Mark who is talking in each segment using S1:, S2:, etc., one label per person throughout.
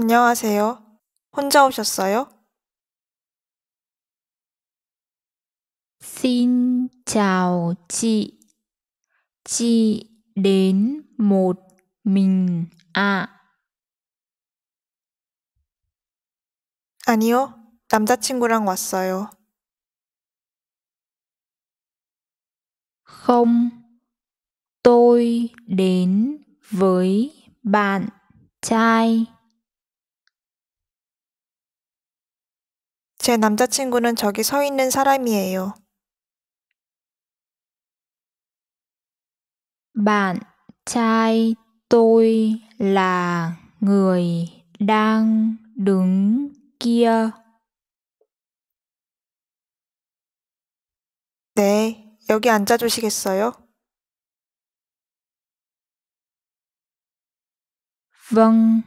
S1: 안녕하세요. 혼자
S2: 오셨어요? Xin chào chị. Chị đến một mình ạ. À.
S1: 아니요. 남자친구랑 왔어요.
S2: Không. Tôi đến với bạn trai.
S1: 제 남자친구는 저기 서 있는 사람이에요.
S2: Bạn trai tôi là người đang đứng kia.
S1: 네, 여기 앉아 주시겠어요?
S2: Vâng,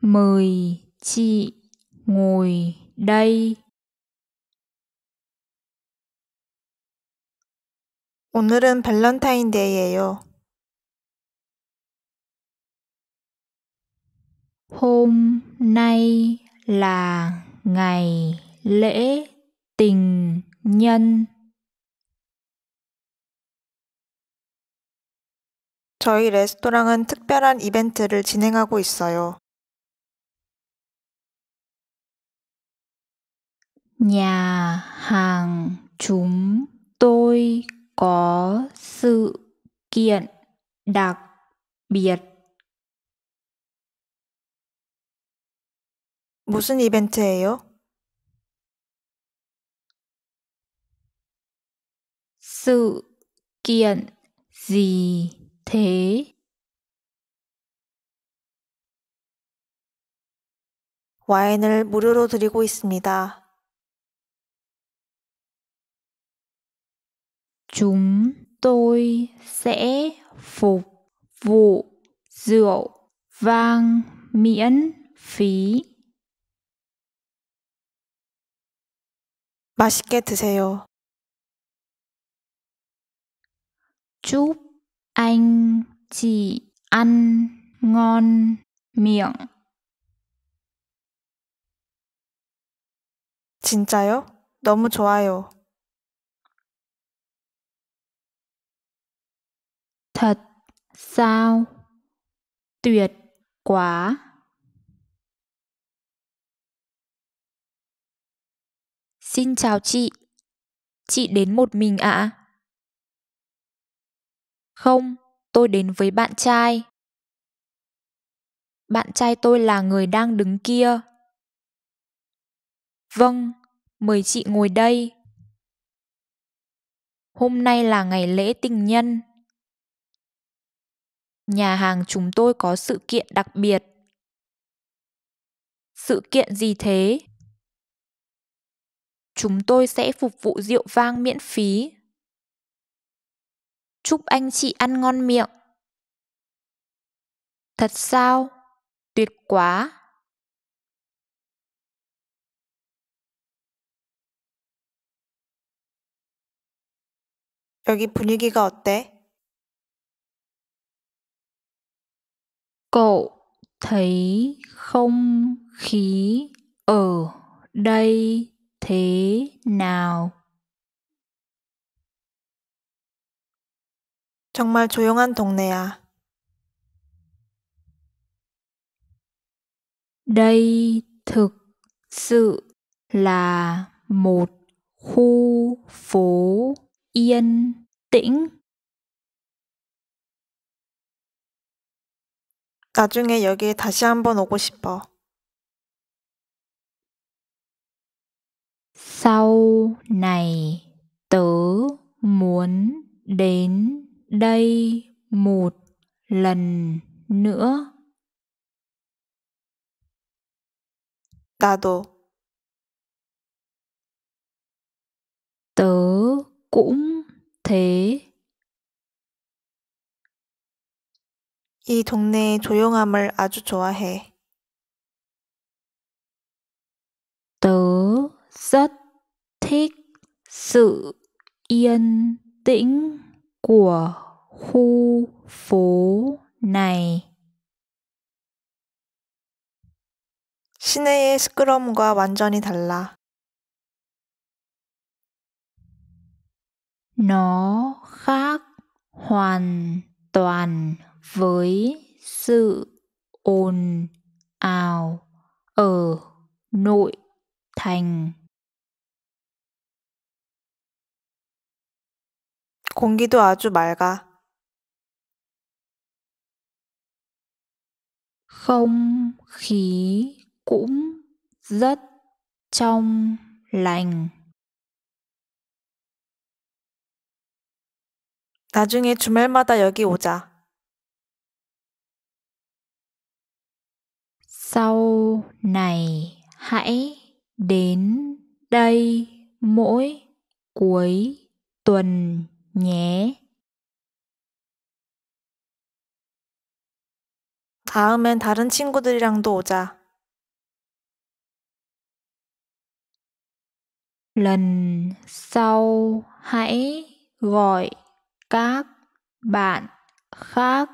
S2: mời chị ngồi đây
S1: 오늘은 밸런타인데이예요.
S2: Hôm nay là ngày lễ tình nhân.
S1: 저희 레스토랑은 특별한 이벤트를 진행하고 있어요.
S2: Nhà hàng chúng tôi có sự kiện đặc biệt.
S1: 무슨 이벤트예요?
S2: Sự kiện gì thế?
S1: 와인을 무료로 드리고 있습니다.
S2: chúng tôi sẽ phục vụ rượu vang miễn phí. 맛있게 드세요. Chúc anh chị ăn ngon miệng.
S1: 진짜요? 너무 좋아요.
S2: Thật sao? Tuyệt quá. Xin chào chị. Chị đến một mình ạ? À? Không, tôi đến với bạn trai. Bạn trai tôi là người đang đứng kia. Vâng, mời chị ngồi đây. Hôm nay là ngày lễ tình nhân. Nhà hàng chúng tôi có sự kiện đặc biệt. Sự kiện gì thế? Chúng tôi sẽ phục vụ rượu vang miễn phí. Chúc anh chị ăn ngon miệng. Thật sao? Tuyệt quá!
S1: Ở 여기 분위기가 어때?
S2: Cậu thấy không khí ở đây thế nào? 정말 조용한 동네야. Đây thực sự là một khu phố yên tĩnh. 나중에
S1: 여기 다시 한번 오고 싶어.
S2: Sau này tớ muốn đến đây một lần nữa. 나도 tớ
S1: cũng thế 이 동네의 조용함을 아주 좋아해.
S2: Tớ rất thích sự yên tĩnh của khu phố này. 시내의
S1: 시끄러움과 완전히 달라.
S2: Nó khác hoàn toàn với sự ồn ào ở nội thành.
S1: 공기도 아주 맑아.
S2: Không khí cũng rất trong lành.
S1: 나중에 주말마다 여기 오자.
S2: sau này hãy đến đây mỗi cuối tuần nhé.
S1: 다음엔 다른
S2: 친구들이랑도 오자. Lần sau hãy gọi các bạn khác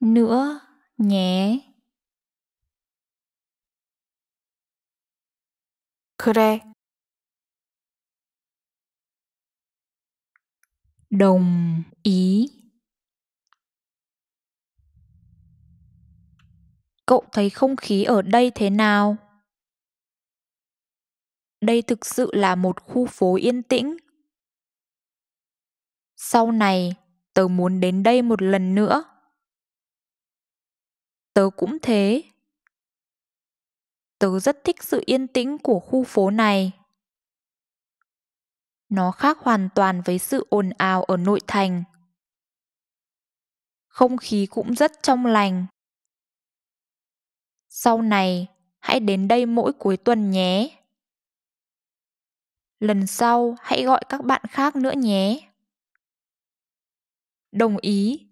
S2: nữa nhé. 그래. đồng ý cậu thấy không khí ở đây thế nào đây thực sự là một khu phố yên tĩnh sau này tớ muốn đến đây một lần nữa tớ cũng thế Tớ rất thích sự yên tĩnh của khu phố này. Nó khác hoàn toàn với sự ồn ào ở nội thành. Không khí cũng rất trong lành. Sau này, hãy đến đây mỗi cuối tuần nhé. Lần sau, hãy gọi các bạn khác nữa nhé. Đồng ý